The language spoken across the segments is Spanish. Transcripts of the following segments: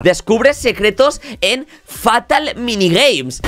Descubre secretos en Fatal Minigames.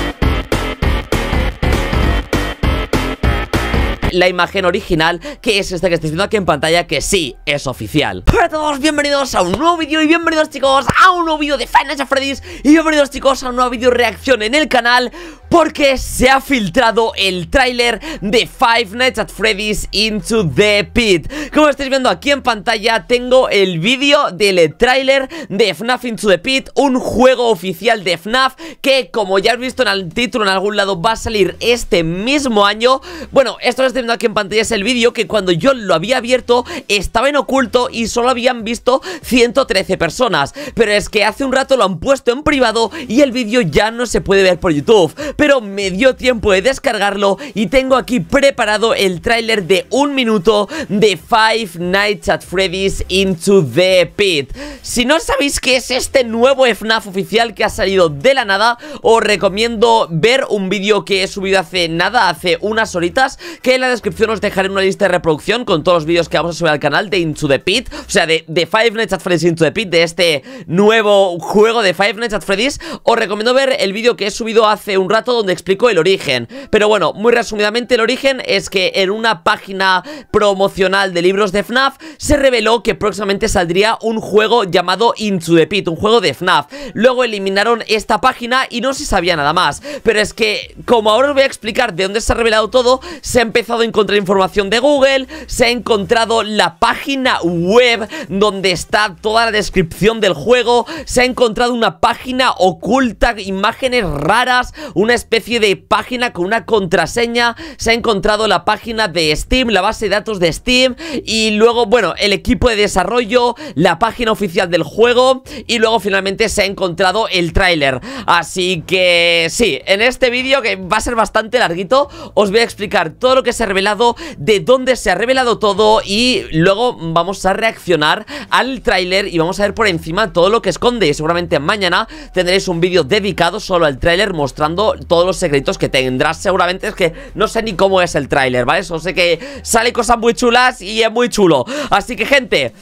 la imagen original, que es esta que estáis viendo aquí en pantalla, que sí, es oficial. Hola a todos, bienvenidos a un nuevo vídeo y bienvenidos chicos a un nuevo vídeo de Final Freddy's y bienvenidos chicos a un nuevo vídeo reacción en el canal porque se ha filtrado el tráiler de Five Nights at Freddy's Into the Pit. Como estáis viendo aquí en pantalla, tengo el vídeo del tráiler de FNAF Into the Pit, un juego oficial de FNAF que, como ya has visto en el título en algún lado, va a salir este mismo año. Bueno, esto lo estáis viendo aquí en pantalla es el vídeo que cuando yo lo había abierto estaba en oculto y solo habían visto 113 personas. Pero es que hace un rato lo han puesto en privado y el vídeo ya no se puede ver por YouTube pero me dio tiempo de descargarlo y tengo aquí preparado el tráiler de un minuto de Five Nights at Freddy's Into the Pit. Si no sabéis qué es este nuevo FNAF oficial que ha salido de la nada, os recomiendo ver un vídeo que he subido hace nada, hace unas horitas, que en la descripción os dejaré una lista de reproducción con todos los vídeos que vamos a subir al canal de Into the Pit, o sea, de, de Five Nights at Freddy's Into the Pit, de este nuevo juego de Five Nights at Freddy's. Os recomiendo ver el vídeo que he subido hace un rato donde explico el origen. Pero bueno, muy resumidamente el origen es que en una página promocional de libros de FNAF se reveló que próximamente saldría un juego llamado Into the Pit, un juego de FNAF. Luego eliminaron esta página y no se sabía nada más. Pero es que, como ahora os voy a explicar de dónde se ha revelado todo, se ha empezado a encontrar información de Google, se ha encontrado la página web donde está toda la descripción del juego, se ha encontrado una página oculta, imágenes raras, una especie de página con una contraseña. Se ha encontrado la página de Steam, la base de datos de Steam. Y luego, bueno, el equipo de desarrollo, la página oficial del juego. Y luego finalmente se ha encontrado el tráiler. Así que sí, en este vídeo que va a ser bastante larguito, os voy a explicar todo lo que se ha revelado, de dónde se ha revelado todo. Y luego vamos a reaccionar al tráiler y vamos a ver por encima todo lo que esconde. Y seguramente mañana tendréis un vídeo dedicado solo al tráiler mostrando todos los secretos que tendrás seguramente. Es que no sé ni cómo es el tráiler, ¿vale? Solo sé que sale cosas muy chulas y es muy chulo. Así que, gente...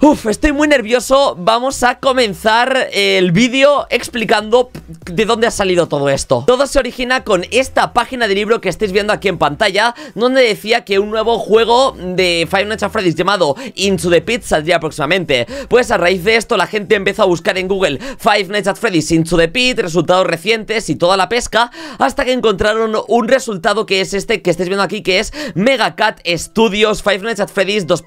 Uf, estoy muy nervioso, vamos a comenzar el vídeo explicando de dónde ha salido todo esto Todo se origina con esta página de libro que estáis viendo aquí en pantalla Donde decía que un nuevo juego de Five Nights at Freddy's llamado Into the Pit saldría próximamente Pues a raíz de esto la gente empezó a buscar en Google Five Nights at Freddy's Into the Pit, resultados recientes y toda la pesca Hasta que encontraron un resultado que es este que estáis viendo aquí que es Mega Cat Studios Five Nights at Freddy's 2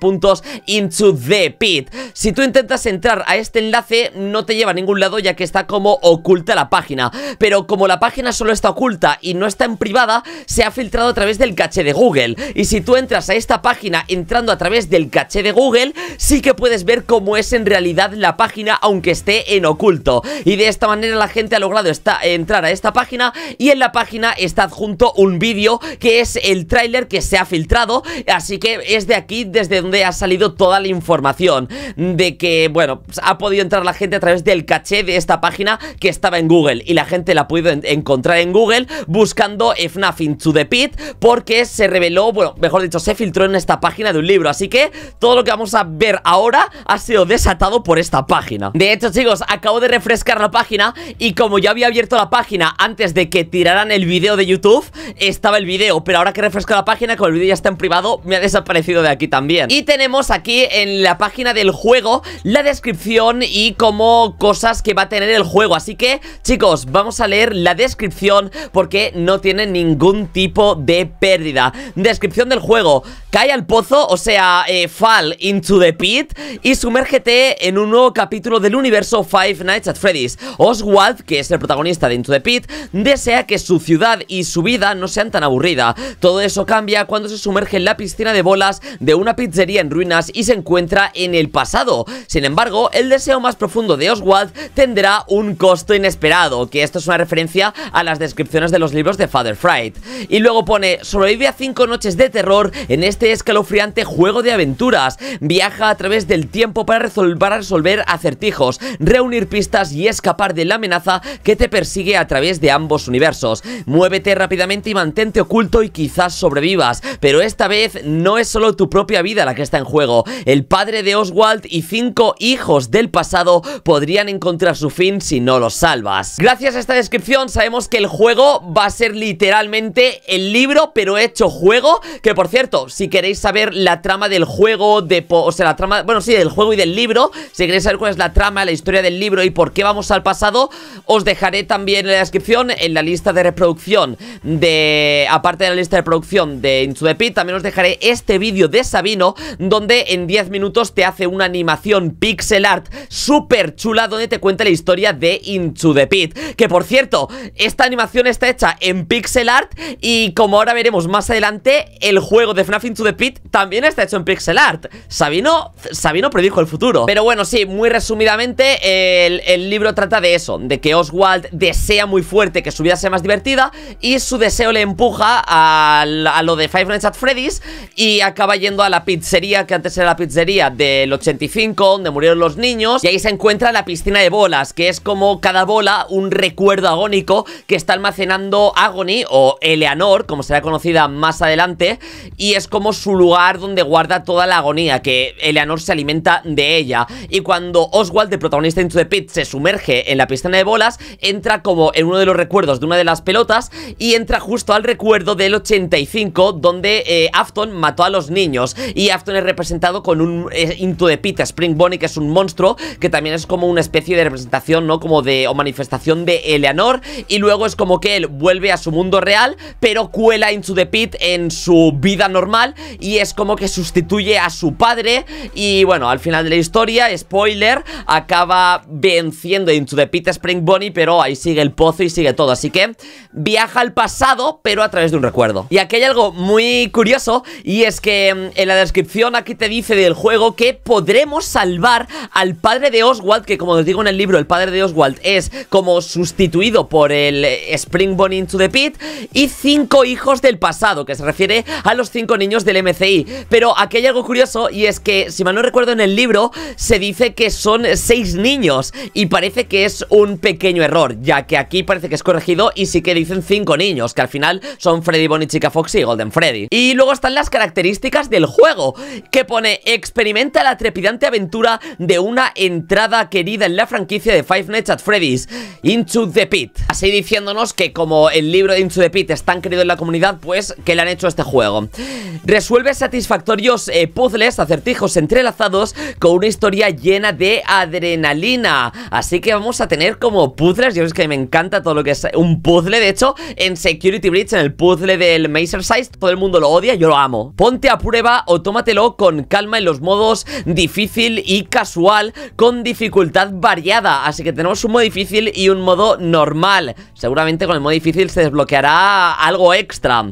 Into the Pit si tú intentas entrar a este enlace, no te lleva a ningún lado ya que está como oculta la página. Pero como la página solo está oculta y no está en privada, se ha filtrado a través del caché de Google. Y si tú entras a esta página entrando a través del caché de Google, sí que puedes ver cómo es en realidad la página, aunque esté en oculto. Y de esta manera la gente ha logrado entrar a esta página y en la página está adjunto un vídeo que es el tráiler que se ha filtrado, así que es de aquí desde donde ha salido toda la información de que, bueno, ha podido entrar la gente a través del caché de esta página que estaba en Google y la gente la ha podido encontrar en Google buscando nothing to the Pit porque se reveló, bueno, mejor dicho, se filtró en esta página de un libro, así que todo lo que vamos a ver ahora ha sido desatado por esta página. De hecho, chicos, acabo de refrescar la página y como ya había abierto la página antes de que tiraran el vídeo de YouTube, estaba el vídeo, pero ahora que refresco la página, como el vídeo ya está en privado, me ha desaparecido de aquí también. Y tenemos aquí en la página de del juego, la descripción y como cosas que va a tener el juego. Así que, chicos, vamos a leer la descripción porque no tiene ningún tipo de pérdida. Descripción del juego. Cae al pozo, o sea, eh, fall into the pit y sumérgete en un nuevo capítulo del universo Five Nights at Freddy's. Oswald, que es el protagonista de Into the Pit, desea que su ciudad y su vida no sean tan aburrida. Todo eso cambia cuando se sumerge en la piscina de bolas de una pizzería en ruinas y se encuentra en el pasado. Sin embargo, el deseo más profundo de Oswald tendrá un costo inesperado, que esto es una referencia a las descripciones de los libros de Father Fright. Y luego pone, sobrevive a cinco noches de terror en este escalofriante juego de aventuras. Viaja a través del tiempo para para resolver acertijos, reunir pistas y escapar de la amenaza que te persigue a través de ambos universos. Muévete rápidamente y mantente oculto y quizás sobrevivas, pero esta vez no es solo tu propia vida la que está en juego. El padre de Oswald Walt y cinco hijos del pasado podrían encontrar su fin si no los salvas. Gracias a esta descripción sabemos que el juego va a ser literalmente el libro pero hecho juego, que por cierto, si queréis saber la trama del juego, de o sea, la trama, bueno, sí, del juego y del libro, si queréis saber cuál es la trama, la historia del libro y por qué vamos al pasado, os dejaré también en la descripción, en la lista de reproducción de, aparte de la lista de reproducción de Into the Pit, también os dejaré este vídeo de Sabino, donde en 10 minutos te hace una animación pixel art súper chula donde te cuenta la historia de Into the Pit. Que por cierto, esta animación está hecha en pixel art y como ahora veremos más adelante, el juego de FNAF Into the Pit también está hecho en pixel art. Sabino, Sabino predijo el futuro. Pero bueno, sí, muy resumidamente, el, libro trata de eso, de que Oswald desea muy fuerte que su vida sea más divertida y su deseo le empuja a, a lo de Five Nights at Freddy's y acaba yendo a la pizzería que antes era la pizzería de los 85, donde murieron los niños, y ahí se encuentra la piscina de bolas, que es como cada bola un recuerdo agónico que está almacenando Agony o Eleanor, como será conocida más adelante, y es como su lugar donde guarda toda la agonía, que Eleanor se alimenta de ella. Y cuando Oswald, el protagonista de Into the Pit, se sumerge en la piscina de bolas, entra como en uno de los recuerdos de una de las pelotas y entra justo al recuerdo del 85, donde eh, Afton mató a los niños, y Afton es representado con un eh, de Pete Spring Bonnie, que es un monstruo, que también es como una especie de representación, ¿no? Como de, o manifestación de Eleanor, y luego es como que él vuelve a su mundo real, pero cuela Into the Pit en su vida normal, y es como que sustituye a su padre, y bueno, al final de la historia, spoiler, acaba venciendo Into the Pit Spring Bonnie, pero ahí sigue el pozo y sigue todo, así que viaja al pasado, pero a través de un recuerdo. Y aquí hay algo muy curioso, y es que mm, en la descripción aquí te dice del juego que por podremos salvar al padre de Oswald, que como os digo en el libro, el padre de Oswald es como sustituido por el eh, Springbone into the Pit, y cinco hijos del pasado, que se refiere a los cinco niños del MCI. Pero aquí hay algo curioso, y es que, si mal no recuerdo en el libro, se dice que son seis niños, y parece que es un pequeño error, ya que aquí parece que es corregido y sí que dicen cinco niños, que al final son Freddy Bonnie, Chica Foxy y Golden Freddy. Y luego están las características del juego, que pone experimenta la trepidante aventura de una entrada querida en la franquicia de Five Nights at Freddy's, Into the Pit. Así diciéndonos que como el libro de Into the Pit es tan querido en la comunidad, pues que le han hecho a este juego. Resuelve satisfactorios eh, puzzles, acertijos entrelazados con una historia llena de adrenalina. Así que vamos a tener como puzzles, yo es que me encanta todo lo que es un puzzle, de hecho, en Security Breach, en el puzzle del Maser Size, todo el mundo lo odia, yo lo amo. Ponte a prueba o tómatelo con calma en los modos difícil y casual con dificultad variada. Así que tenemos un modo difícil y un modo normal. Seguramente con el modo difícil se desbloqueará algo extra.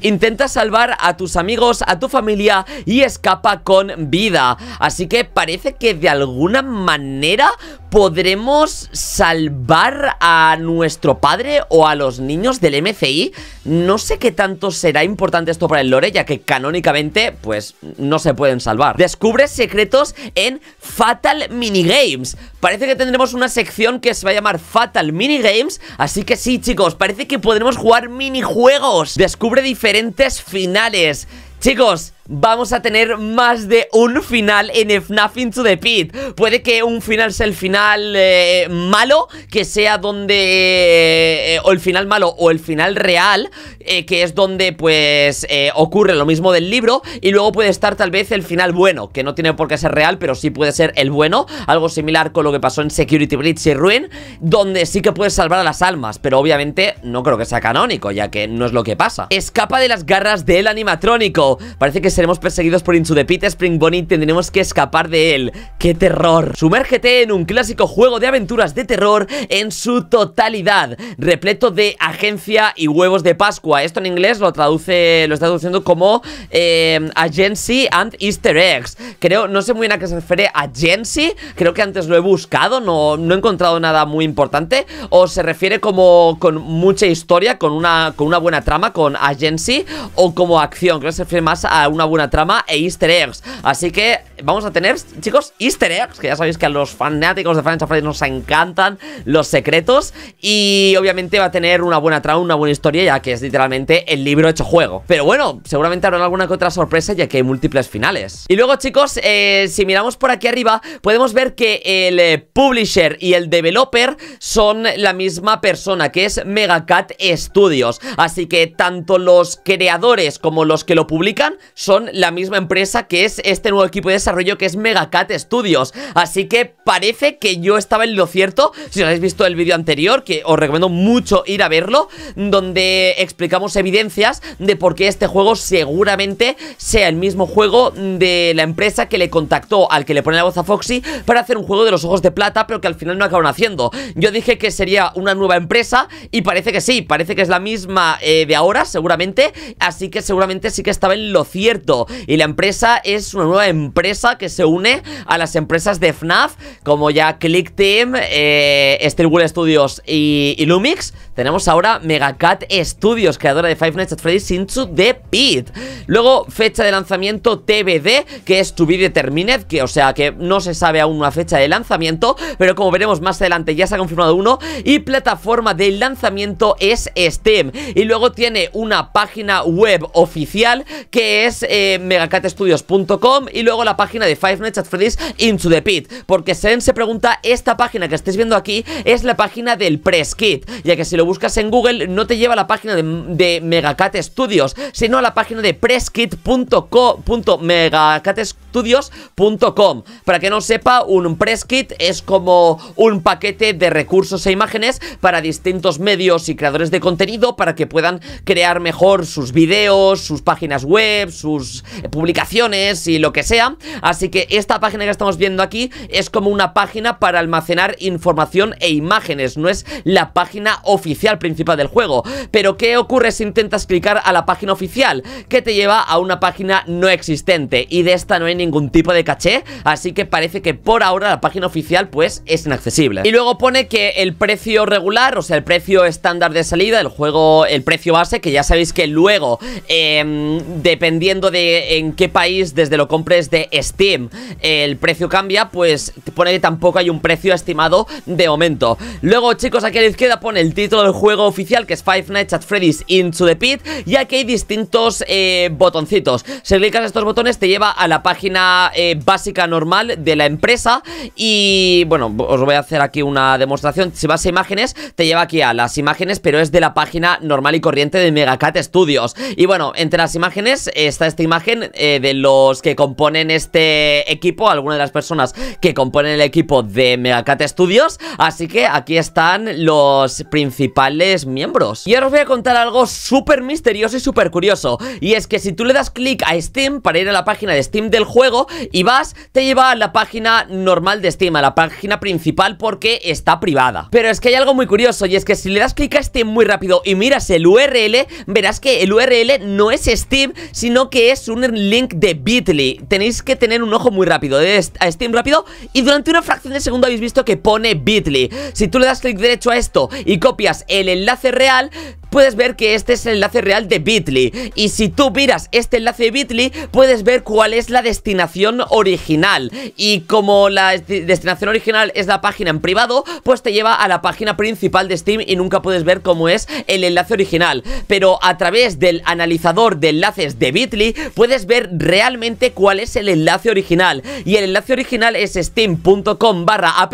Intenta salvar a tus amigos, a tu familia y escapa con vida. Así que parece que de alguna manera podremos salvar a nuestro padre o a los niños del MCI. No sé qué tanto será importante esto para el lore, ya que canónicamente, pues, no se pueden salvar. Descubre secretos en Fatal Minigames. Parece que tendremos una sección que se va a llamar Fatal Minigames, así que sí, chicos, parece que podremos jugar minijuegos. Descubre diferentes finales. Chicos, vamos a tener más de un final en Nothing to the Pit. Puede que un final sea el final eh, malo, que sea donde... Eh, o el final malo o el final real, eh, que es donde pues ocurre lo mismo del libro, y luego puede estar tal vez el final bueno, que no tiene por qué ser real, pero sí puede ser el bueno, algo similar con lo que pasó en Security Breach y Ruin, donde sí que puedes salvar a las almas, pero obviamente no creo que sea canónico, ya que no es lo que pasa. Escapa de las garras del animatrónico, parece que se seremos perseguidos por Into de Pit Spring Bonnie tendremos que escapar de él. ¡Qué terror! Sumérgete en un clásico juego de aventuras de terror en su totalidad, repleto de agencia y huevos de Pascua. Esto en inglés lo traduce, lo está traduciendo como eh, Agency and Easter Eggs. Creo, no sé muy bien a qué se refiere Agency, creo que antes lo he buscado, no, no he encontrado nada muy importante, o se refiere como con mucha historia, con una, con una buena trama, con Agency, o como acción, creo que se refiere más a una una trama e easter eggs Así que vamos a tener, chicos, easter eggs Que ya sabéis que a los fanáticos de Final Fantasy nos encantan los secretos Y obviamente va a tener una buena trama, una buena historia Ya que es literalmente el libro hecho juego Pero bueno, seguramente habrá alguna que otra sorpresa ya que hay múltiples finales Y luego, chicos, eh, si miramos por aquí arriba Podemos ver que el eh, publisher y el developer son la misma persona Que es Megacat Studios Así que tanto los creadores como los que lo publican Son la misma empresa que es este nuevo equipo de desarrollo rollo que es Megacat Studios. Así que parece que yo estaba en lo cierto, si no habéis visto el vídeo anterior, que os recomiendo mucho ir a verlo, donde explicamos evidencias de por qué este juego seguramente sea el mismo juego de la empresa que le contactó al que le pone la voz a Foxy para hacer un juego de los ojos de plata, pero que al final no acabaron haciendo. Yo dije que sería una nueva empresa y parece que sí, parece que es la misma eh, de ahora, seguramente, así que seguramente sí que estaba en lo cierto. Y la empresa es una nueva empresa que se une a las empresas de FNAF, como ya Clickteam Team, eh, Studios y, Lumix. Tenemos ahora Megacat Studios, creadora de Five Nights at Freddy's Into the Pit. Luego, fecha de lanzamiento TBD, que es To Be Determined, que o sea que no se sabe aún una fecha de lanzamiento, pero como veremos más adelante ya se ha confirmado uno. Y plataforma de lanzamiento es Steam. Y luego tiene una página web oficial que es eh, megacatstudios.com y luego la página página de Five Nights at Freddy's Into the Pit Porque Seren se pregunta, esta página que estáis viendo aquí es la página del Press Kit Ya que si lo buscas en Google no te lleva a la página de, de Megacat Studios Sino a la página de Presskit.co.megacatstudios studios.com. Para que no sepa, un press kit es como un paquete de recursos e imágenes para distintos medios y creadores de contenido para que puedan crear mejor sus videos, sus páginas web, sus publicaciones y lo que sea. Así que esta página que estamos viendo aquí es como una página para almacenar información e imágenes, no es la página oficial principal del juego. Pero ¿qué ocurre si intentas clicar a la página oficial? Que te lleva a una página no existente y de esta no hay ningún tipo de caché Así que parece que por ahora la página oficial pues es inaccesible Y luego pone que el precio regular, o sea el precio estándar de salida el juego, el precio base Que ya sabéis que luego, em, dependiendo de en qué país desde lo compres de Steam El precio cambia, pues pone que tampoco hay un precio estimado de momento Luego chicos aquí a la izquierda pone el título del juego oficial que es Five Nights at Freddy's Into the Pit Y aquí hay distintos eh, botoncitos Si clicas estos botones te lleva a la página eh, básica normal de la empresa y bueno, os voy a hacer aquí una demostración. Si vas a imágenes, te lleva aquí a las imágenes, pero es de la página normal y corriente de Megacat Studios. Y bueno, entre las imágenes está esta imagen eh, de los que componen este equipo, alguna de las personas que componen el equipo de Megacat Studios, así que aquí están los principales miembros. Y ahora os voy a contar algo súper misterioso y súper curioso, y es que si tú le das clic a Steam para ir a la página de Steam del juego, y vas, te lleva a la página normal de Steam, a la página principal porque está privada. Pero es que hay algo muy curioso y es que si le das clic a Steam muy rápido y miras el URL, verás que el URL no es Steam, sino que es un link de Bitly. Tenéis que tener un ojo muy rápido de a Steam rápido y durante una fracción de segundo habéis visto que pone Bitly. Si tú le das clic derecho a esto y copias el enlace real, puedes ver que este es el enlace real de Bitly. Y si tú miras este enlace de Bitly, puedes ver cuál es la destinación original. Y como la destinación original es la página en privado, pues te lleva a la página principal de Steam y nunca puedes ver cómo es el enlace original. Pero a través del analizador de enlaces de Bitly, puedes ver realmente cuál es el enlace original. Y el enlace original es steam.com barra app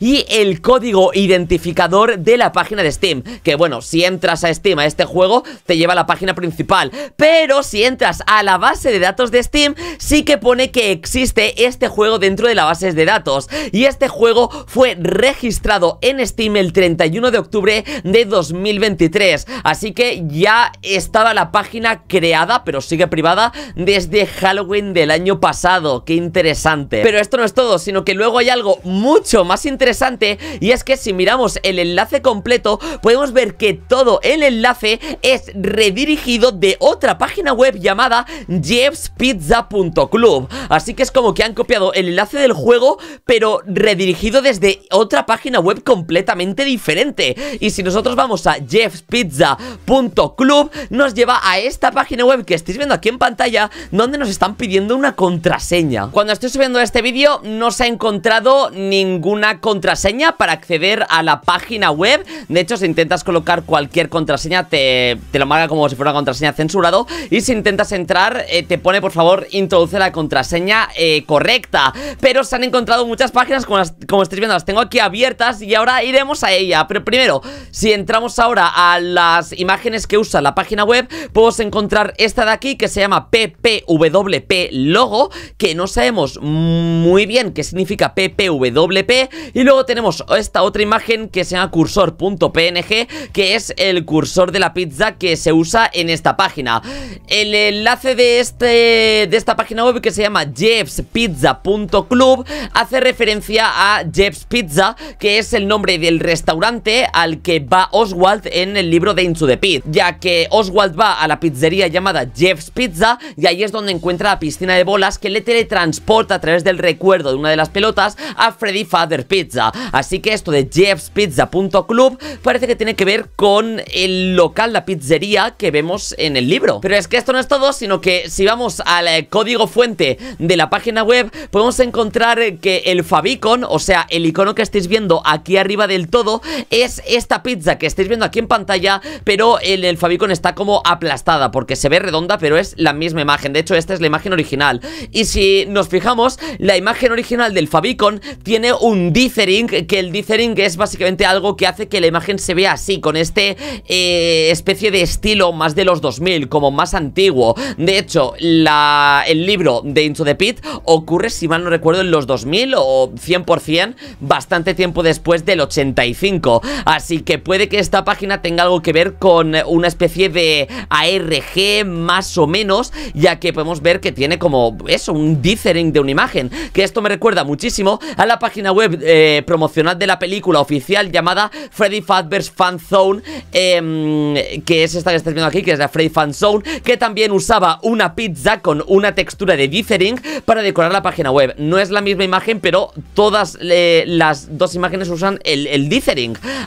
y el código identificador de la página de Steam. Que bueno, si entras a Steam, a este juego, te lleva a la página principal. Pero si entras a la base de datos de Steam, sí que pone que existe este juego dentro de la base de datos. Y este juego fue registrado en Steam el 31 de octubre de 2023. Así que ya estaba la página creada, pero sigue privada, desde Halloween del año pasado. Qué interesante. Pero esto no es todo, sino que luego hay algo mucho más interesante y es que si miramos el enlace completo, podemos ver que todo el enlace es redirigido de otra página web llamada jeffspizza.club. Así que es como que han copiado el enlace del juego, pero redirigido desde otra página web completamente diferente. Y si nosotros vamos a jeffspizza.club, nos lleva a esta página web que estáis viendo aquí en pantalla, donde nos están pidiendo una contraseña. Cuando estoy subiendo este vídeo, no se ha encontrado ninguna contraseña para acceder a la página web. De hecho, si intentas colocar cualquier contraseña, te, lo marca como si fuera una contraseña censurado y si intentas entrar eh, te pone por favor introduce la contraseña eh, correcta pero se han encontrado muchas páginas como, las, como estáis viendo las tengo aquí abiertas y ahora iremos a ella pero primero si entramos ahora a las imágenes que usa la página web podemos encontrar esta de aquí que se llama PPWP logo que no sabemos muy bien qué significa PPWP y luego tenemos esta otra imagen que se llama cursor.png que es el cursor cursor de la pizza que se usa en esta página El enlace de, este, de esta página web que se llama jeffspizza.club hace referencia a Jeff's Pizza que es el nombre del restaurante al que va Oswald en el libro de Into the Pit ya que Oswald va a la pizzería llamada Jeff's Pizza y ahí es donde encuentra la piscina de bolas que le teletransporta a través del recuerdo de una de las pelotas a Freddy Father Pizza así que esto de jeffspizza.club parece que tiene que ver con local, la pizzería que vemos en el libro Pero es que esto no es todo, sino que si vamos al eh, código fuente de la página web Podemos encontrar eh, que el favicon, o sea, el icono que estáis viendo aquí arriba del todo Es esta pizza que estáis viendo aquí en pantalla Pero el favicon está como aplastada porque se ve redonda pero es la misma imagen De hecho esta es la imagen original Y si nos fijamos, la imagen original del favicon tiene un dithering Que el dithering es básicamente algo que hace que la imagen se vea así Con este... Eh, eh, especie de estilo más de los 2000, como más antiguo. De hecho, la, el libro de Into the Pit ocurre, si mal no recuerdo, en los 2000 o 100%, bastante tiempo después del 85. Así que puede que esta página tenga algo que ver con una especie de ARG más o menos, ya que podemos ver que tiene como eso, un dithering de una imagen. Que esto me recuerda muchísimo a la página web eh, promocional de la película oficial llamada Freddy Fazbear's Fan Zone. Eh, Em, que es esta que estáis viendo aquí, que es la Frey Fanzone, que también usaba una pizza con una textura de dithering para decorar la página web. No es la misma imagen, pero todas las dos imágenes usan el, el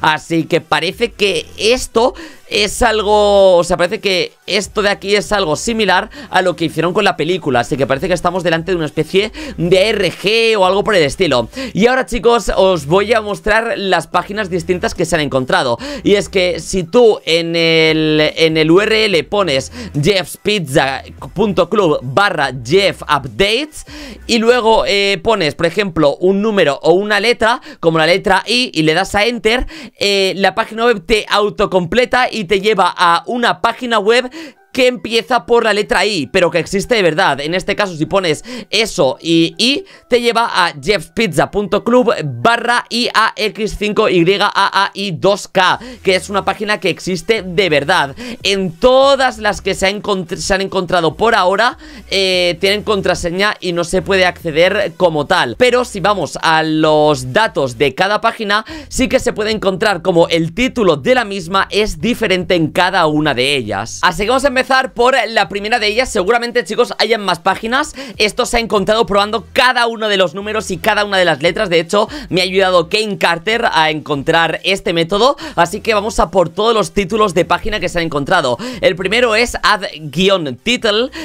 Así que parece que esto es algo, o sea, parece que esto de aquí es algo similar a lo que hicieron con la película, así que parece que estamos delante de una especie de RG o algo por el estilo. Y ahora chicos, os voy a mostrar las páginas distintas que se han encontrado, y es que si tú en el, URL pones jeffspizza.club barra jeffupdates y luego eh, pones, por ejemplo, un número o una letra, como la letra I, y le das a enter, eh, la página web te autocompleta y te lleva a una página web que empieza por la letra I, pero que existe de verdad. En este caso, si pones eso y I, te lleva a jeffpizza.club barra IAX5YAAI2K, que es una página que existe de verdad. En todas las que se, han encontrado por ahora, eh, tienen contraseña y no se puede acceder como tal. Pero si vamos a los datos de cada página, sí que se puede encontrar como el título de la misma es diferente en cada una de ellas. Así que vamos por la primera de ellas Seguramente, chicos, hayan más páginas Esto se ha encontrado probando cada uno de los números y cada una de las letras De hecho, me ha ayudado Kane Carter a encontrar este método Así que vamos a por todos los títulos de página que se han encontrado El primero es add-title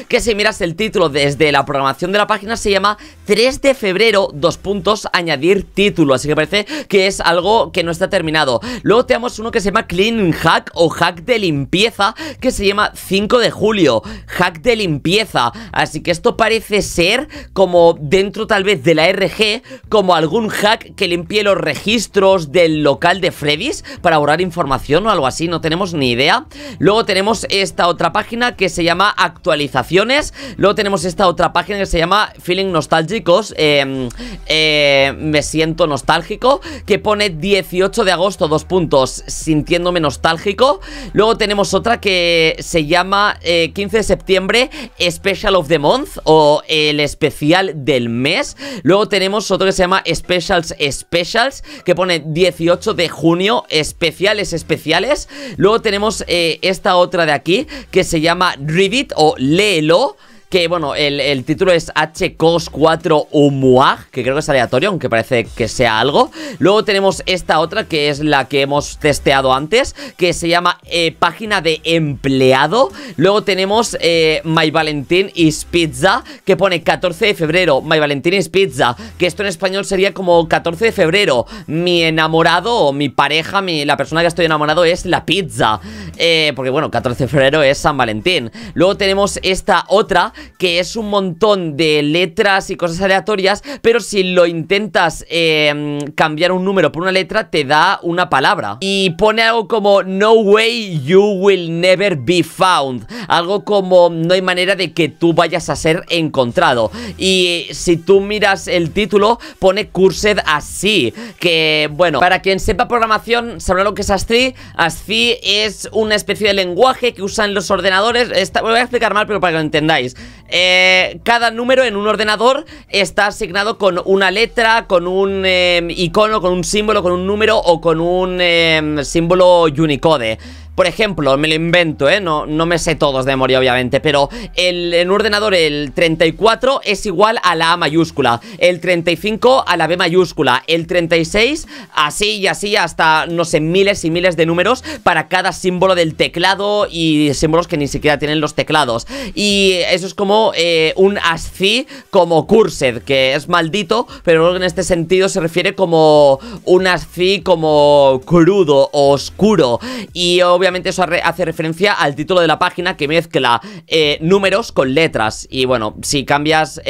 Que si miras el título desde la programación de la página se llama 3 de febrero, dos puntos, añadir título Así que parece que es algo que no está terminado Luego tenemos uno que se llama Clean Hack o Hack de limpieza Que se llama 5 de julio, hack de limpieza. Así que esto parece ser como dentro tal vez de la RG, como algún hack que limpie los registros del local de Freddy's para borrar información o algo así, no tenemos ni idea. Luego tenemos esta otra página que se llama actualizaciones. Luego tenemos esta otra página que se llama Feeling Nostálgicos. Em, eh, me siento nostálgico. Que pone 18 de agosto, dos puntos, sintiéndome nostálgico. Luego tenemos otra que se llama 15 eh, de septiembre Special of the Month o el especial del mes. Luego tenemos otro que se llama Specials Specials que pone 18 de junio especiales especiales. Luego tenemos eh, esta otra de aquí que se llama Rivet o Léelo que bueno, el, título es HCOS 4 Umuag, que creo que es aleatorio, aunque parece que sea algo. Luego tenemos esta otra, que es la que hemos testeado antes, que se llama eh, Página de Empleado. Luego tenemos eh, My Valentín is Pizza, que pone 14 de febrero, My valentín is Pizza, que esto en español sería como 14 de febrero, mi enamorado o mi pareja, mi, la persona que estoy enamorado es la pizza. Eh, porque bueno, 14 de febrero es San Valentín. Luego tenemos esta otra que es un montón de letras y cosas aleatorias, pero si lo intentas em, cambiar un número por una letra, te da una palabra. Y pone algo como No way you will never be found. Algo como no hay manera de que tú vayas a ser encontrado. Y si tú miras el título, pone Cursed así. Que bueno, para quien sepa programación, sabrá lo que es ASCII. ASCII es una especie de lenguaje que usan los ordenadores. Está, voy a explicar mal, pero para que lo entendáis. Eh, cada número en un ordenador está asignado con una letra, con un eh, icono, con un símbolo, con un número o con un eh, símbolo Unicode. Por ejemplo, me lo invento, ¿eh? No, no me sé todos de memoria, obviamente, pero el, en ordenador el 34 es igual a la A mayúscula, el 35 a la B mayúscula, el 36 así y así hasta, no sé, miles y miles de números para cada símbolo del teclado y símbolos que ni siquiera tienen los teclados. Y eso es como eh, un ASCII como cursed, que es maldito, pero en este sentido se refiere como un ASCII como crudo, oscuro. Y obviamente obviamente eso hace referencia al título de la página que mezcla eh, números con letras. Y bueno, si cambias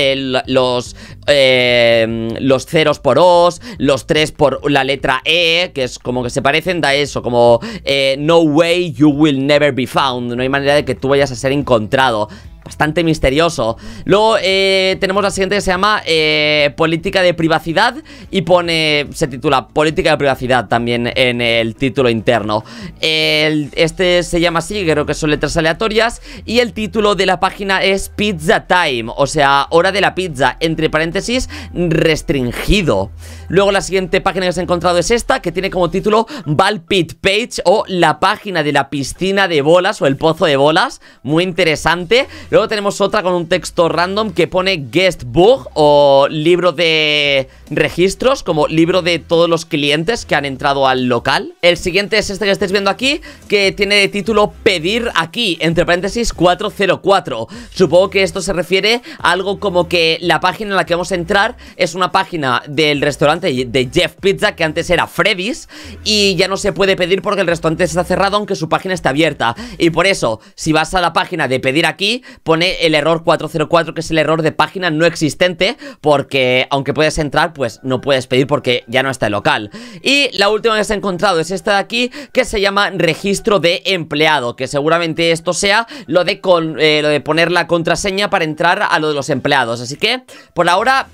los, eh, los ceros por os, los tres por la letra E, que es como que se parecen, da eso, como eh, no way you will never be found. No hay manera de que tú vayas a ser encontrado bastante misterioso. Luego eh, tenemos la siguiente que se llama eh, Política de Privacidad y pone, se titula Política de Privacidad también en el título interno. este se llama así, creo que son letras aleatorias y el título de la página es Pizza Time, o sea, hora de la pizza, entre paréntesis, restringido. Luego la siguiente página que os encontrado es esta, que tiene como título Valpit Pit Page o la página de la piscina de bolas o el pozo de bolas, muy interesante. Luego tenemos otra con un texto random que pone guest book o libro de registros, como libro de todos los clientes que han entrado al local. El siguiente es este que estáis viendo aquí, que tiene de título pedir aquí, entre paréntesis 404. Supongo que esto se refiere a algo como que la página en la que vamos a entrar es una página del restaurante de Jeff Pizza, que antes era Freddy's, y ya no se puede pedir porque el restaurante está cerrado, aunque su página está abierta. Y por eso, si vas a la página de pedir aquí, pone el error 404, que es el error de página no existente, porque aunque puedes entrar, pues no puedes pedir porque ya no está el local. Y la última que se ha encontrado es esta de aquí, que se llama registro de empleado, que seguramente esto sea lo de, eh, lo de poner la contraseña para entrar a lo de los empleados. Así que, por ahora,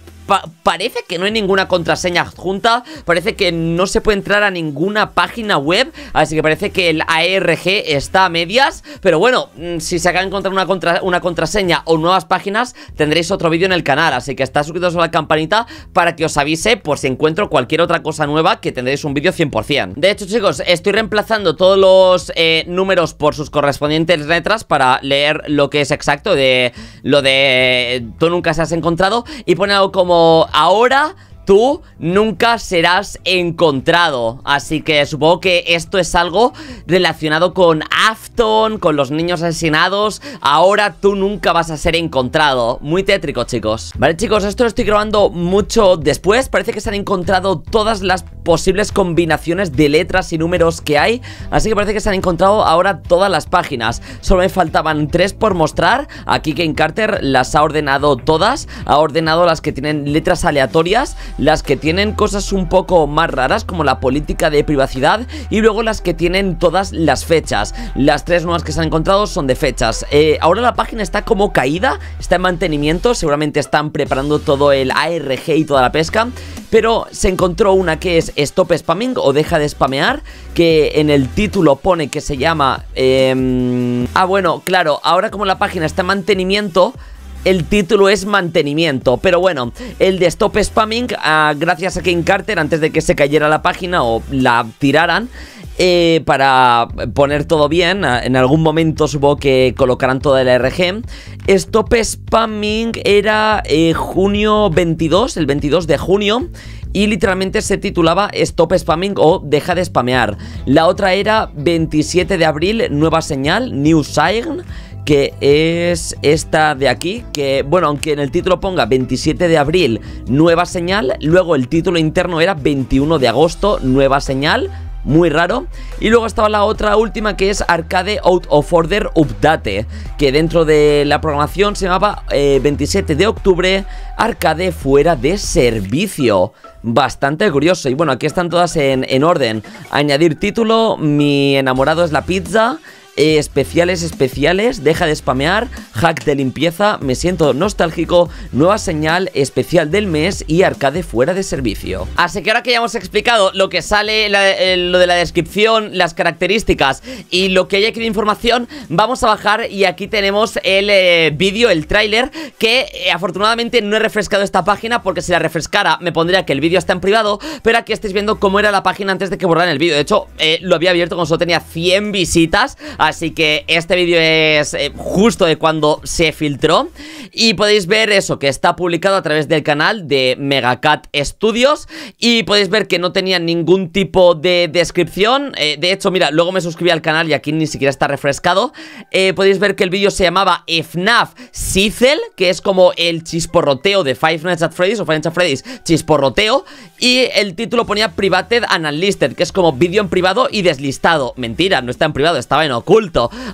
parece que no hay ninguna contraseña adjunta, parece que no se puede entrar a ninguna página web, así que parece que el ARG está a medias, pero bueno, mm, si se acaba de encontrar una, una contraseña o nuevas páginas, tendréis otro vídeo en el canal, así que está suscritos a la campanita para que os avise por si encuentro cualquier otra cosa nueva que tendréis un vídeo 100%. De hecho, chicos, estoy reemplazando todos los eh, números por sus correspondientes letras para leer lo que es exacto de lo de eh, tú nunca se has encontrado y pone algo como ahora tú nunca serás encontrado. Así que supongo que esto es algo relacionado con Afton, con los niños asesinados. Ahora tú nunca vas a ser encontrado. Muy tétrico, chicos. Vale, chicos, esto lo estoy grabando mucho después. Parece que se han encontrado todas las posibles combinaciones de letras y números que hay. Así que parece que se han encontrado ahora todas las páginas. Solo me faltaban tres por mostrar. Aquí Ken Carter las ha ordenado todas. Ha ordenado las que tienen letras aleatorias las que tienen cosas un poco más raras como la política de privacidad y luego las que tienen todas las fechas. Las tres nuevas que se han encontrado son de fechas. Eh, ahora la página está como caída, está en mantenimiento, seguramente están preparando todo el ARG y toda la pesca, pero se encontró una que es Stop Spamming o Deja de Spamear, que en el título pone que se llama... Em, ah, bueno, claro, ahora como la página está en mantenimiento el título es mantenimiento. Pero bueno, el de Stop Spamming, ah, gracias a King Carter, antes de que se cayera la página o la tiraran, eh, para poner todo bien, ah, en algún momento supongo que colocarán toda la RG. Stop Spamming era eh, junio 22, el 22 de junio y literalmente se titulaba Stop Spamming o Deja de Spamear. La otra era 27 de abril, Nueva Señal, New Sign que es esta de aquí, que bueno, aunque en el título ponga 27 de abril, nueva señal, luego el título interno era 21 de agosto, nueva señal, muy raro. Y luego estaba la otra última que es Arcade Out of Order Update, que dentro de la programación se llamaba 27 eh, de octubre Arcade fuera de servicio. Bastante curioso. Y bueno, aquí están todas en, en orden. Añadir título, mi enamorado es la pizza especiales especiales, deja de spamear, hack de limpieza, me siento nostálgico, nueva señal, especial del mes y arcade fuera de servicio. Así que ahora que ya hemos explicado lo que sale, eh, lo de la descripción, las características y lo que hay aquí de información, vamos a bajar y aquí tenemos el eh, vídeo, el tráiler, que eh, afortunadamente no he refrescado esta página porque si la refrescara me pondría que el vídeo está en privado, pero aquí estáis viendo cómo era la página antes de que borraran el vídeo. De hecho, lo había abierto cuando solo tenía 100 visitas, a Así que este vídeo es eh, justo de cuando se filtró Y podéis ver eso, que está publicado a través del canal de Megacat Studios Y podéis ver que no tenía ningún tipo de descripción eh, De hecho, mira, luego me suscribí al canal y aquí ni siquiera está refrescado eh, Podéis ver que el vídeo se llamaba FNAF Sizzle Que es como el chisporroteo de Five Nights at Freddy's o Five Nights at Freddy's Chisporroteo Y el título ponía Privated and Unlisted Que es como vídeo en privado y deslistado Mentira, no está en privado, estaba en oculto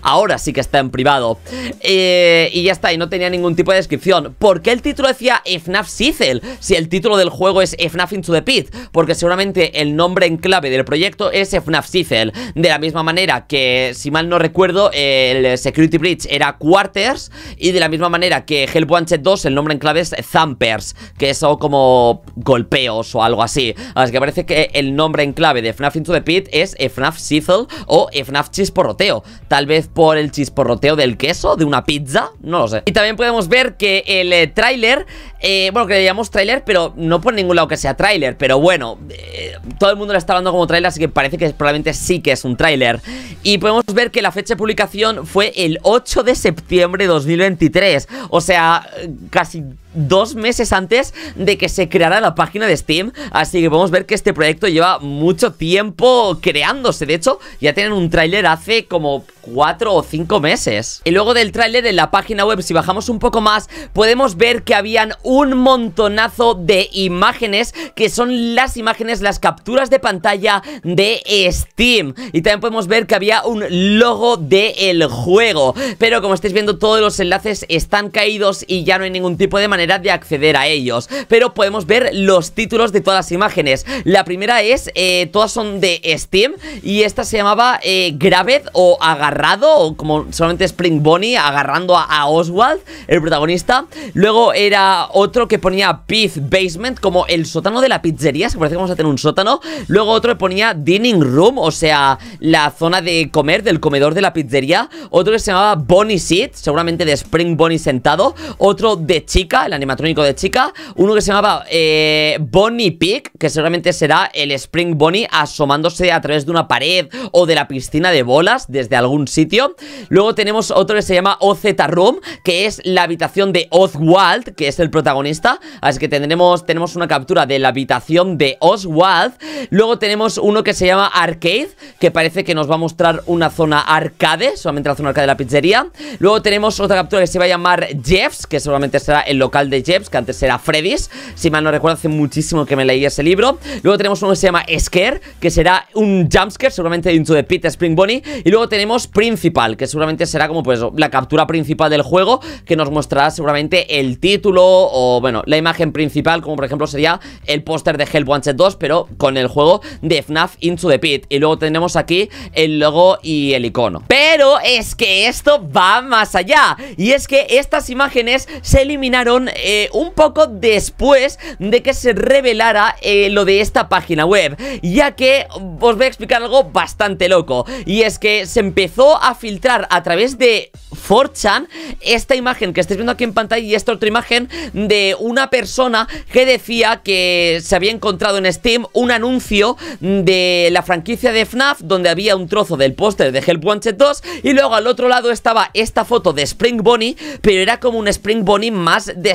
Ahora sí que está en privado. Eh, y ya está, y no tenía ningún tipo de descripción. ¿Por qué el título decía FNAF Sizzle? Si el título del juego es FNAF Into the Pit. Porque seguramente el nombre en clave del proyecto es FNAF Sizzle. De la misma manera que, si mal no recuerdo, el Security Breach era Quarters. Y de la misma manera que Help Wanted 2, el nombre en clave es Thumpers Que es algo como golpeos o algo así. Así que parece que el nombre en clave de FNAF Into the Pit es FNAF Sizzle o FNAF Chisporroteo tal vez por el chisporroteo del queso de una pizza, no lo sé. Y también podemos ver que el trailer eh, tráiler, eh, bueno, que le llamamos tráiler, pero no por ningún lado que sea tráiler, pero bueno, eh, todo el mundo le está hablando como tráiler, así que parece que probablemente sí que es un tráiler. Y podemos ver que la fecha de publicación fue el 8 de septiembre de 2023, o sea, casi dos meses antes de que se creara la página de Steam. Así que podemos ver que este proyecto lleva mucho tiempo creándose. De hecho, ya tienen un tráiler hace como cuatro o cinco meses. Y luego del tráiler en la página web, si bajamos un poco más, podemos ver que habían un montonazo de imágenes que son las imágenes, las capturas de pantalla de Steam. Y también podemos ver que había un logo del juego. Pero como estáis viendo, todos los enlaces están caídos y ya no hay ningún tipo de manera de acceder a ellos. Pero podemos ver los títulos de todas las imágenes. La primera es, eh, todas son de Steam y esta se llamaba eh, Graved o Agarrado, o como solamente Spring Bonnie, agarrando a, Oswald, el protagonista. Luego era otro que ponía Piz Basement, como el sótano de la pizzería, se parece que vamos a tener un sótano. Luego otro que ponía Dining Room, o sea, la zona de comer, del comedor de la pizzería. Otro que se llamaba Bonnie Seat, seguramente de Spring Bonnie sentado. Otro de chica, el animatrónico de chica. Uno que se llamaba eh, Bonnie Pig, que seguramente será el Spring Bonnie asomándose a través de una pared o de la piscina de bolas desde algún sitio. Luego tenemos otro que se llama OZ Room, que es la habitación de Oswald, que es el protagonista. Así que tendremos, tenemos una captura de la habitación de Oswald. Luego tenemos uno que se llama Arcade, que parece que nos va a mostrar una zona arcade, solamente la zona arcade de la pizzería. Luego tenemos otra captura que se va a llamar Jeffs, que seguramente será el local de Jeps, que antes era Freddy's. Si mal no recuerdo, hace muchísimo que me leí ese libro. Luego tenemos uno que se llama Scare, que será un jumpscare, seguramente Into the Pit Spring Bonnie. Y luego tenemos Principal, que seguramente será como pues la captura principal del juego, que nos mostrará seguramente el título o, bueno, la imagen principal, como por ejemplo sería el póster de Hell 2, pero con el juego de FNAF Into the Pit. Y luego tenemos aquí el logo y el icono. Pero es que esto va más allá. Y es que estas imágenes se eliminaron eh, un poco después de que se revelara eh, lo de esta página web, ya que os voy a explicar algo bastante loco, y es que se empezó a filtrar a través de Forchan esta imagen que estáis viendo aquí en pantalla y esta otra imagen de una persona que decía que se había encontrado en Steam un anuncio de la franquicia de FNAF donde había un trozo del póster de Help Wanted 2 y luego al otro lado estaba esta foto de Spring Bonnie, pero era como un Spring Bonnie más de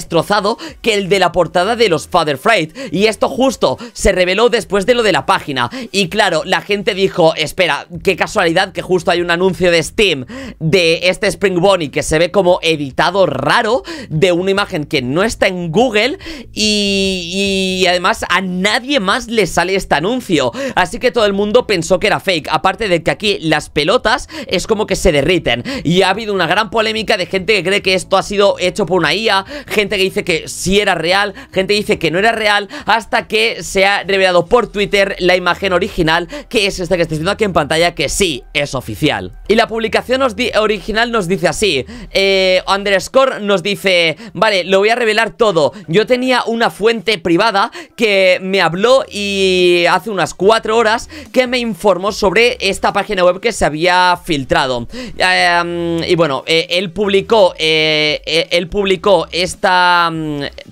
que el de la portada de los Father Fright. Y esto justo se reveló después de lo de la página. Y claro, la gente dijo, espera, qué casualidad que justo hay un anuncio de Steam de este Spring Bonnie que se ve como editado raro de una imagen que no está en Google y, y además a nadie más le sale este anuncio. Así que todo el mundo pensó que era fake. Aparte de que aquí las pelotas es como que se derriten. Y ha habido una gran polémica de gente que cree que esto ha sido hecho por una IA, gente que dice que sí era real, gente dice que no era real, hasta que se ha revelado por Twitter la imagen original, que es esta que estáis viendo aquí en pantalla, que sí, es oficial. Y la publicación original nos dice así, eh, underscore nos dice, vale, lo voy a revelar todo, yo tenía una fuente privada que me habló y hace unas 4 horas que me informó sobre esta página web que se había filtrado. Em, y bueno, eh, él publicó, eh, eh, él publicó esta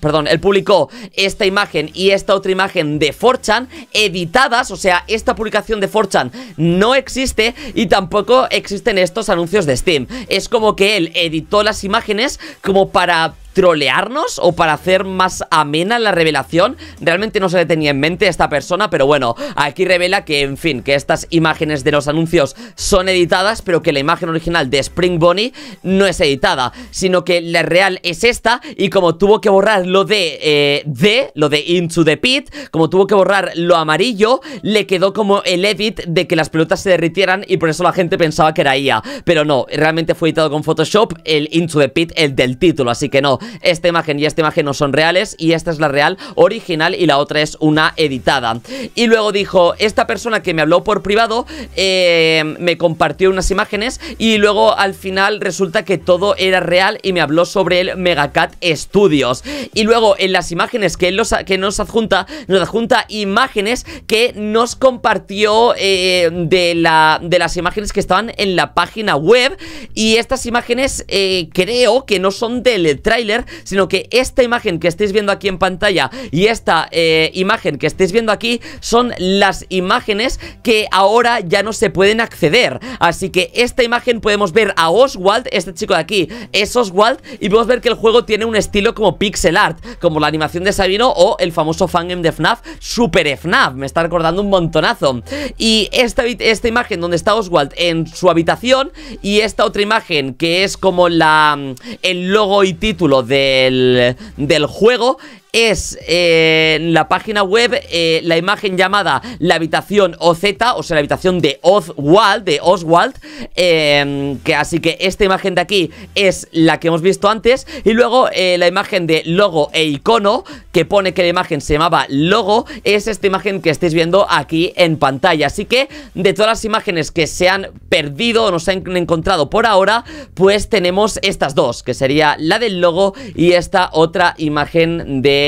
Perdón, él publicó esta imagen y esta otra imagen de Forchan editadas, o sea, esta publicación de Forchan no existe y tampoco existen estos anuncios de Steam. Es como que él editó las imágenes como para trolearnos o para hacer más amena la revelación. Realmente no se le tenía en mente a esta persona, pero bueno, aquí revela que, en fin, que estas imágenes de los anuncios son editadas, pero que la imagen original de Spring Bonnie no es editada, sino que la real es esta y como tuvo que borrar lo de, eh, de, lo de Into the Pit, como tuvo que borrar lo amarillo, le quedó como el edit de que las pelotas se derritieran y por eso la gente pensaba que era IA, pero no, realmente fue editado con Photoshop el Into the Pit, el del título, así que no, esta imagen y esta imagen no son reales y esta es la real original y la otra es una editada. Y luego dijo, esta persona que me habló por privado eh, me compartió unas imágenes y luego al final resulta que todo era real y me habló sobre el Megacat Studios. Y luego en las imágenes que, que nos adjunta, nos adjunta imágenes que nos compartió eh, de, la, de las imágenes que estaban en la página web y estas imágenes eh, creo que no son del trailer sino que esta imagen que estáis viendo aquí en pantalla y esta eh, imagen que estáis viendo aquí son las imágenes que ahora ya no se pueden acceder. Así que esta imagen podemos ver a Oswald, este chico de aquí, es Oswald, y podemos ver que el juego tiene un estilo como pixel art, como la animación de Sabino o el famoso fangame de FNAF, Super FNAF, me está recordando un montonazo. Y esta, esta imagen donde está Oswald en su habitación y esta otra imagen que es como la el logo y título del, del juego es en eh, la página web eh, la imagen llamada la habitación OZ, o sea, la habitación de Oswald, de Oswald, eh, que así que esta imagen de aquí es la que hemos visto antes, y luego la imagen de logo e icono, que pone que la imagen se llamaba logo, es esta imagen que estáis viendo aquí en pantalla, así que de todas las imágenes que se han perdido o no se han encontrado por ahora, pues tenemos estas dos, que sería la del logo y esta otra imagen de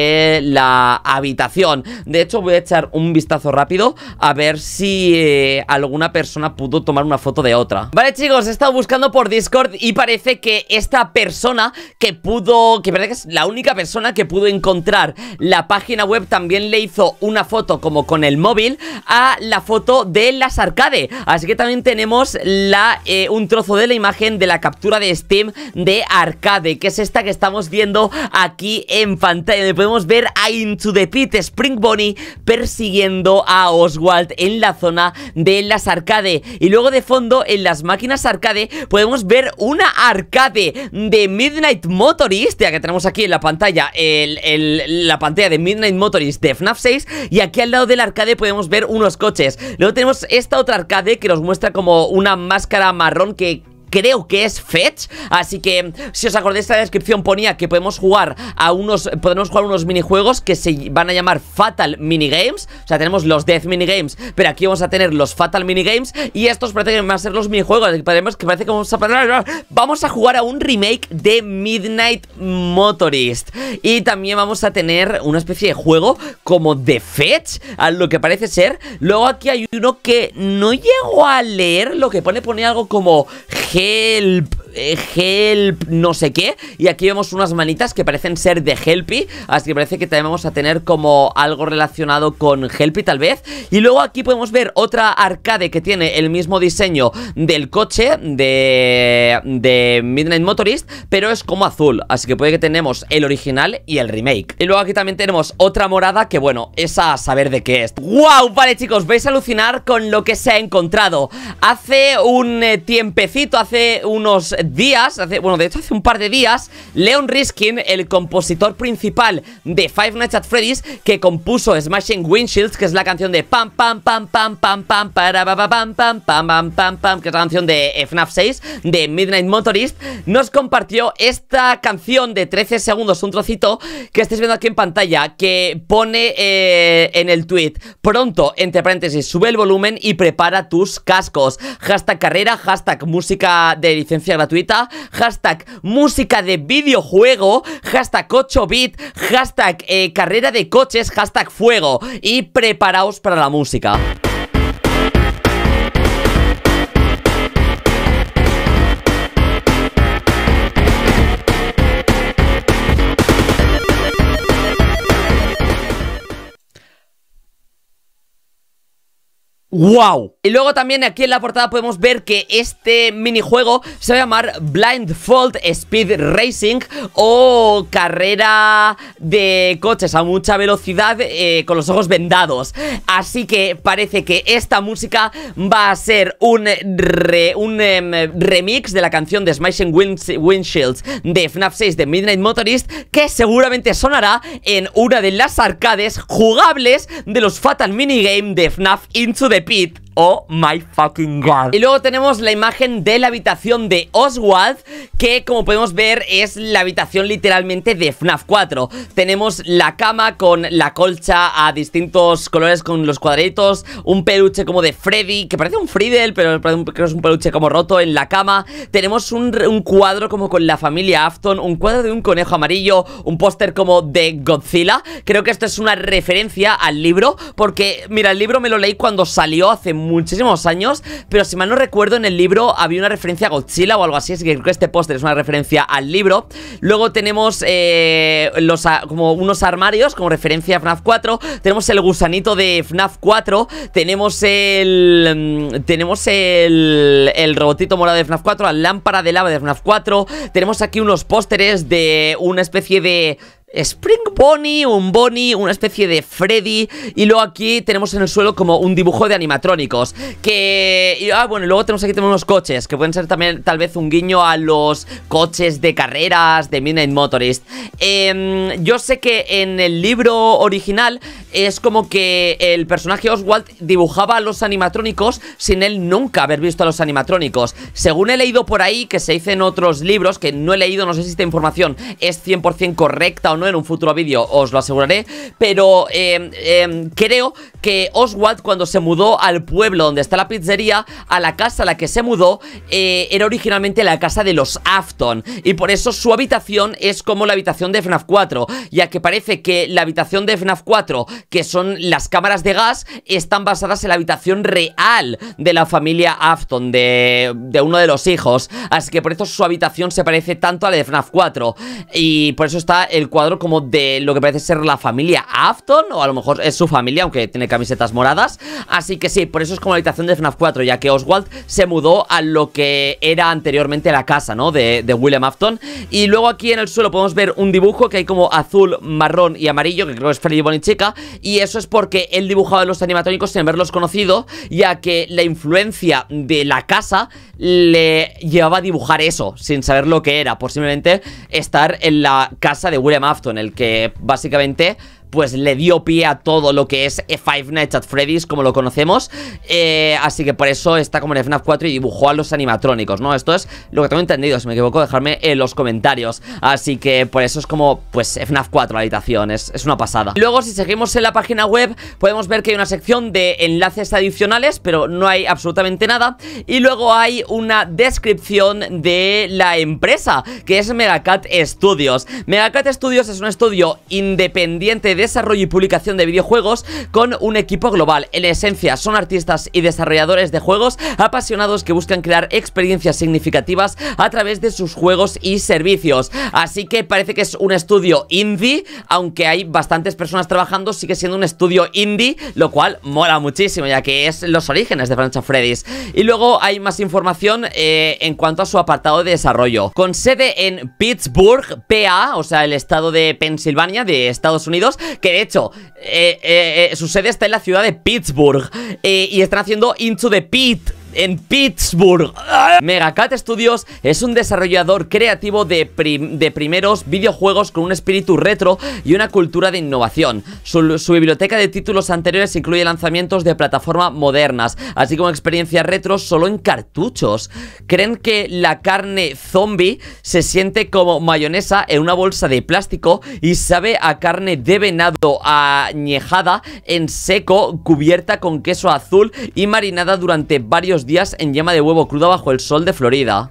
la habitación. De hecho, voy a echar un vistazo rápido a ver si eh, alguna persona pudo tomar una foto de otra. Vale, chicos, he estado buscando por Discord y parece que esta persona que pudo, que parece que es la única persona que pudo encontrar la página web también le hizo una foto como con el móvil a la foto de las arcade. Así que también tenemos la, eh, un trozo de la imagen de la captura de Steam de arcade, que es esta que estamos viendo aquí en pantalla podemos ver a Into the Pit Spring Bonnie persiguiendo a Oswald en la zona de las arcade. Y luego de fondo, en las máquinas arcade, podemos ver una arcade de Midnight Motorist, ya que tenemos aquí en la pantalla la pantalla de Midnight Motorist de FNAF 6 y aquí al lado del arcade podemos ver unos coches. Luego tenemos esta otra arcade que nos muestra como una máscara marrón que creo que es Fetch. Así que si os acordáis en la descripción ponía que podemos jugar a unos, podemos jugar unos minijuegos que se van a llamar Fatal Minigames. O sea, tenemos los Death Minigames, pero aquí vamos a tener los Fatal Minigames y estos parece que van a ser los minijuegos. Que parece que vamos a, vamos a jugar a un remake de Midnight Motorist. Y también vamos a tener una especie de juego como de Fetch, a lo que parece ser. Luego aquí hay uno que no llego a leer lo que pone, pone algo como G Help. Eh, help no sé qué Y aquí vemos unas manitas que parecen ser de Helpy Así que parece que también vamos a tener como algo relacionado con Helpy tal vez Y luego aquí podemos ver otra arcade que tiene el mismo diseño del coche de, de Midnight Motorist Pero es como azul, así que puede que tenemos el original y el remake Y luego aquí también tenemos otra morada que bueno, es a saber de qué es ¡Wow! Vale chicos, vais a alucinar con lo que se ha encontrado Hace un eh, tiempecito, hace unos días, bueno, de hecho hace un par de días, Leon Riskin, el compositor principal de Five Nights at Freddy's, que compuso Smashing Windshields, que es la canción de pam pam pam pam pam pam para pam pam pam pam pam pam, que es la canción de FNAF 6 de Midnight Motorist, nos compartió esta canción de 13 segundos, un trocito que estáis viendo aquí en pantalla, que pone en el tweet, pronto, entre paréntesis, sube el volumen y prepara tus cascos. Hashtag carrera, hashtag música de licencia gratuita hashtag música de videojuego, hashtag 8-bit, hashtag eh, carrera de coches, hashtag fuego y preparaos para la música. ¡Wow! Y luego también aquí en la portada podemos ver que este minijuego se va a llamar Blindfold Speed Racing o carrera de coches a mucha velocidad eh, con los ojos vendados. Así que parece que esta música va a ser un, un em, remix de la canción de Smashing Windshields de FNAF 6 de Midnight Motorist que seguramente sonará en una de las arcades jugables de los Fatal Minigame de FNAF Into the Піт. Oh my fucking god. Y luego tenemos la imagen de la habitación de Oswald, que como podemos ver es la habitación literalmente de FNAF 4. Tenemos la cama con la colcha a distintos colores con los cuadritos un peluche como de Freddy, que parece un Friedel, pero creo que es un peluche como roto en la cama. Tenemos un, cuadro como con la familia Afton, un cuadro de un conejo amarillo, un póster como de Godzilla. Creo que esto es una referencia al libro, porque mira, el libro me lo leí cuando salió hace muchísimos años, pero si mal no recuerdo en el libro había una referencia a Godzilla o algo así, así que creo que este póster es una referencia al libro. Luego tenemos eh, los, ah, como unos armarios como referencia a FNAF 4, tenemos el gusanito de FNAF 4, tenemos el... Mm, tenemos el, el robotito morado de FNAF 4, la lámpara de lava de FNAF 4, tenemos aquí unos pósteres de una especie de Spring Bonnie, un Bonnie, una especie de Freddy Y luego aquí tenemos en el suelo como un dibujo de animatrónicos Que... ah, bueno, luego tenemos aquí tenemos unos coches Que pueden ser también tal vez un guiño a los coches de carreras de Midnight Motorist em, Yo sé que en el libro original es como que el personaje Oswald dibujaba a los animatrónicos Sin él nunca haber visto a los animatrónicos Según he leído por ahí, que se dice en otros libros Que no he leído, no sé si esta información es 100% correcta o no en un futuro vídeo, os lo aseguraré. Pero em, em, creo que Oswald, cuando se mudó al pueblo donde está la pizzería, a la casa a la que se mudó, eh, era originalmente la casa de los Afton. Y por eso su habitación es como la habitación de FNAF 4, ya que parece que la habitación de FNAF 4, que son las cámaras de gas, están basadas en la habitación real de la familia Afton, de, de uno de los hijos. Así que por eso su habitación se parece tanto a la de FNAF 4. Y por eso está el cuadro como de lo que parece ser la familia Afton, o a lo mejor es su familia, aunque tiene camisetas moradas. Así que sí, por eso es como la habitación de FNAF 4, ya que Oswald se mudó a lo que era anteriormente la casa, ¿no? De, William Afton. Y luego aquí en el suelo podemos ver un dibujo que hay como azul, marrón y amarillo, que creo que es Freddy chica Y eso es porque él dibujaba los animatónicos sin haberlos conocido, ya que la influencia de la casa le llevaba a dibujar eso, sin saber lo que era, posiblemente estar en la casa de William Afton en el que básicamente pues le dio pie a todo lo que es e Five Nights at Freddy's, como lo conocemos. Eh, así que por eso está como en FNAF e 4 y dibujó a los animatrónicos, ¿no? Esto es lo que tengo entendido, si me equivoco, dejarme en los comentarios. Así que por eso es como, pues, FNAF e 4 la habitación, es, es una pasada. Luego, si seguimos en la página web, podemos ver que hay una sección de enlaces adicionales, pero no hay absolutamente nada. Y luego hay una descripción de la empresa, que es Megacat Studios. Megacat Studios es un estudio independiente de desarrollo y publicación de videojuegos con un equipo global. En esencia, son artistas y desarrolladores de juegos apasionados que buscan crear experiencias significativas a través de sus juegos y servicios. Así que parece que es un estudio indie, aunque hay bastantes personas trabajando, sigue siendo un estudio indie, lo cual mola muchísimo, ya que es los orígenes de Francha Freddy's. Y luego hay más información eh, en cuanto a su apartado de desarrollo. Con sede en Pittsburgh, PA, o sea, el estado de Pensilvania, de Estados Unidos, que de hecho, eh, eh, eh, su sede está en la ciudad de Pittsburgh. y están haciendo Into the Pit en Pittsburgh. ¡Ah! Megacat Studios es un desarrollador creativo de, primeros videojuegos con un espíritu retro y una cultura de innovación. Su, biblioteca de títulos anteriores incluye lanzamientos de plataformas modernas, así como experiencias retro solo en cartuchos. Creen que la carne zombie se siente como mayonesa en una bolsa de plástico y sabe a carne de venado añejada en seco, cubierta con queso azul y marinada durante varios días en yema de huevo cruda bajo el sol de Florida.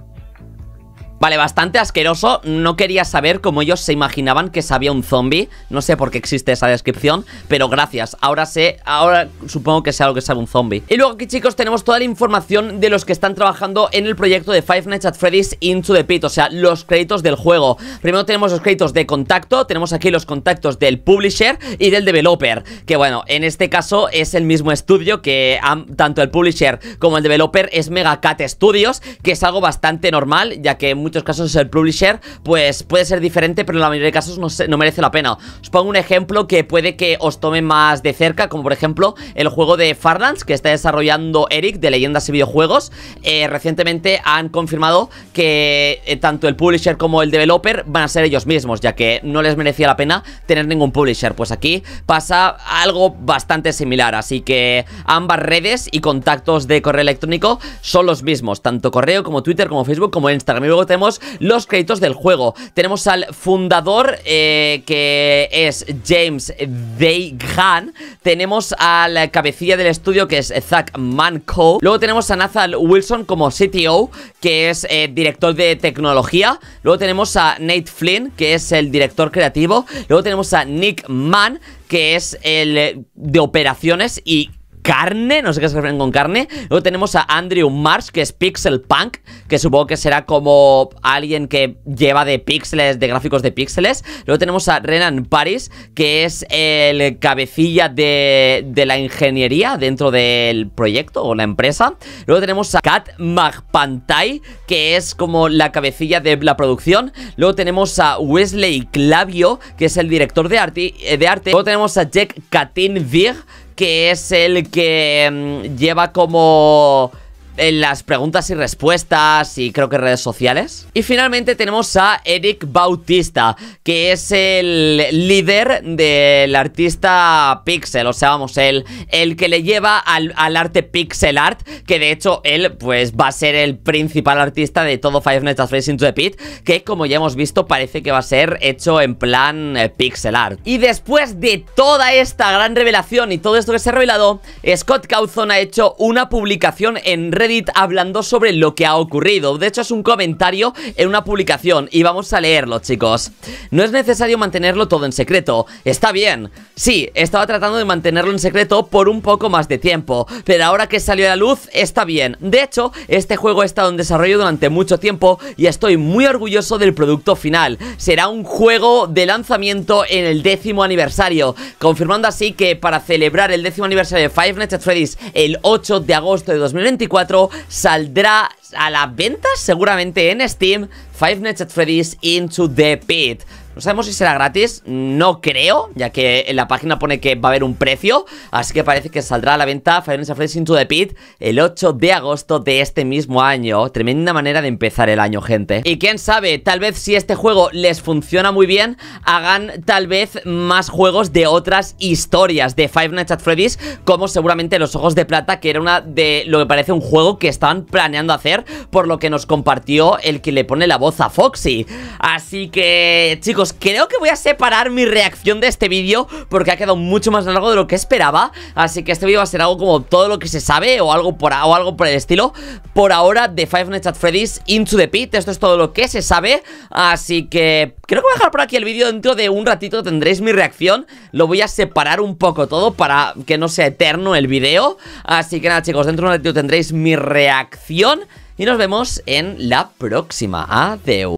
Vale, bastante asqueroso No quería saber cómo ellos se imaginaban que sabía un zombie No sé por qué existe esa descripción Pero gracias, ahora sé Ahora supongo que sea algo que sabe un zombie Y luego aquí chicos tenemos toda la información De los que están trabajando en el proyecto de Five Nights at Freddy's Into the Pit O sea, los créditos del juego Primero tenemos los créditos de contacto Tenemos aquí los contactos del publisher y del developer Que bueno, en este caso es el mismo estudio Que tanto el publisher como el developer es Mega Cat Studios Que es algo bastante normal Ya que muchos muchos casos el publisher pues puede ser diferente, pero en la mayoría de casos no, merece la pena. Os pongo un ejemplo que puede que os tome más de cerca, como por ejemplo el juego de Farlands que está desarrollando Eric de Leyendas y Videojuegos. Eh, recientemente han confirmado que eh, tanto el publisher como el developer van a ser ellos mismos, ya que no les merecía la pena tener ningún publisher. Pues aquí pasa algo bastante similar, así que ambas redes y contactos de correo electrónico son los mismos, tanto correo como Twitter como Facebook como Instagram. Y luego tenemos los créditos del juego. Tenemos al fundador, eh, que es James Deighan. Tenemos a la cabecilla del estudio, que es Zach Manco. Luego tenemos a Nathan Wilson como CTO, que es eh, director de tecnología. Luego tenemos a Nate Flynn, que es el director creativo. Luego tenemos a Nick Mann, que es el de operaciones y carne, no sé qué se refieren con carne. Luego tenemos a Andrew Marsh, que es Pixel Punk, que supongo que será como alguien que lleva de píxeles, de gráficos de píxeles. Luego tenemos a Renan Paris, que es el cabecilla de, de la ingeniería dentro del proyecto o la empresa. Luego tenemos a Kat Magpantay que es como la cabecilla de la producción. Luego tenemos a Wesley Clavio, que es el director de arte. De arte. Luego tenemos a Jack Katin Vig, que es el que mm, lleva como en las preguntas y respuestas y creo que redes sociales. Y finalmente tenemos a Eric Bautista, que es el líder del artista Pixel, o sea, vamos, el, el que le lleva al, arte Pixel Art, que de hecho él pues va a ser el principal artista de todo Five Nights at Freddy's Into the Pit, que como ya hemos visto parece que va a ser hecho en plan eh, Pixel Art. Y después de toda esta gran revelación y todo esto que se ha revelado, Scott Cawthon ha hecho una publicación en Reddit hablando sobre lo que ha ocurrido. De hecho, es un comentario en una publicación y vamos a leerlo, chicos. No es necesario mantenerlo todo en secreto. Está bien. Sí, estaba tratando de mantenerlo en secreto por un poco más de tiempo, pero ahora que salió a la luz, está bien. De hecho, este juego ha estado en desarrollo durante mucho tiempo y estoy muy orgulloso del producto final. Será un juego de lanzamiento en el décimo aniversario, confirmando así que para celebrar el décimo aniversario de Five Nights at Freddy's el 8 de agosto de 2024, saldrá a la venta seguramente en Steam Five Nights at Freddy's Into the Pit. No sabemos si será gratis, no creo, ya que en la página pone que va a haber un precio, así que parece que saldrá a la venta Five Nights at Freddy's Into the Pit el 8 de agosto de este mismo año. Tremenda manera de empezar el año, gente. Y quién sabe, tal vez si este juego les funciona muy bien, hagan tal vez más juegos de otras historias de Five Nights at Freddy's, como seguramente Los Ojos de Plata, que era una de lo que parece un juego que estaban planeando hacer, por lo que nos compartió el que le pone la voz a Foxy. Así que, chicos, creo que voy a separar mi reacción de este vídeo Porque ha quedado mucho más largo de lo que esperaba Así que este vídeo va a ser algo como todo lo que se sabe O algo por, o algo por el estilo Por ahora, de Five Nights at Freddy's Into the Pit Esto es todo lo que se sabe Así que creo que voy a dejar por aquí el vídeo Dentro de un ratito tendréis mi reacción Lo voy a separar un poco todo Para que no sea eterno el vídeo Así que nada chicos, dentro de un ratito tendréis mi reacción y nos vemos en la próxima. Adiós